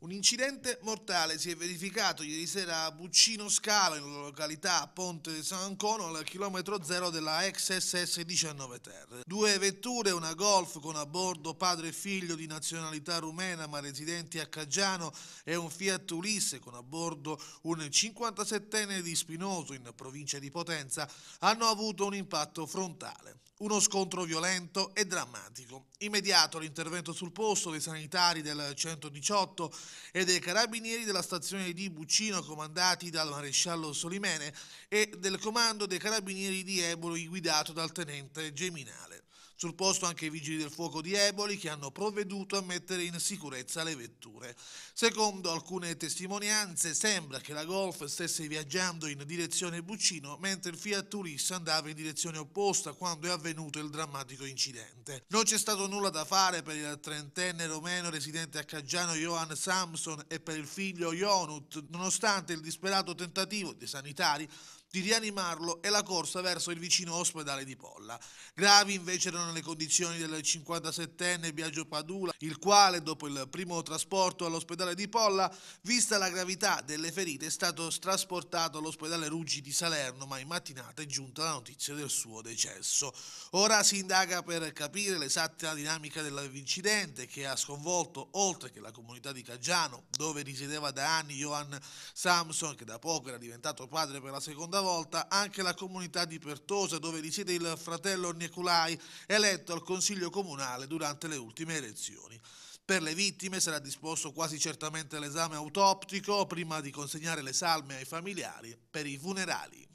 Un incidente mortale si è verificato ieri sera a Buccino Scala, in località Ponte di San Ancono, al chilometro zero della ex SS 19 Terre. Due vetture, una Golf con a bordo padre e figlio di nazionalità rumena ma residenti a Caggiano e un Fiat Ulisse con a bordo un 57enne di Spinoso in provincia di Potenza, hanno avuto un impatto frontale. Uno scontro violento e drammatico. Immediato l'intervento sul posto dei sanitari del 118 e dei carabinieri della stazione di Buccino comandati dal maresciallo Solimene e del comando dei carabinieri di Ebolo guidato dal tenente Geminale. Sul posto anche i vigili del fuoco di Eboli che hanno provveduto a mettere in sicurezza le vetture. Secondo alcune testimonianze sembra che la Golf stesse viaggiando in direzione Buccino mentre il Fiat Turista andava in direzione opposta quando è avvenuto il drammatico incidente. Non c'è stato nulla da fare per il trentenne romeno residente a Caggiano Johan Samson e per il figlio Jonut nonostante il disperato tentativo dei sanitari di rianimarlo e la corsa verso il vicino ospedale di Polla. Gravi invece erano le condizioni del 57enne Biagio Padula, il quale dopo il primo trasporto all'ospedale di Polla, vista la gravità delle ferite, è stato trasportato all'ospedale Ruggi di Salerno, ma in mattinata è giunta la notizia del suo decesso. Ora si indaga per capire l'esatta dinamica dell'incidente che ha sconvolto oltre che la comunità di Caggiano, dove risiedeva da anni Johan Samson, che da poco era diventato padre per la seconda volta anche la comunità di Pertosa, dove risiede il fratello Nicolai, eletto al Consiglio Comunale durante le ultime elezioni. Per le vittime sarà disposto quasi certamente l'esame autoptico prima di consegnare le salme ai familiari per i funerali.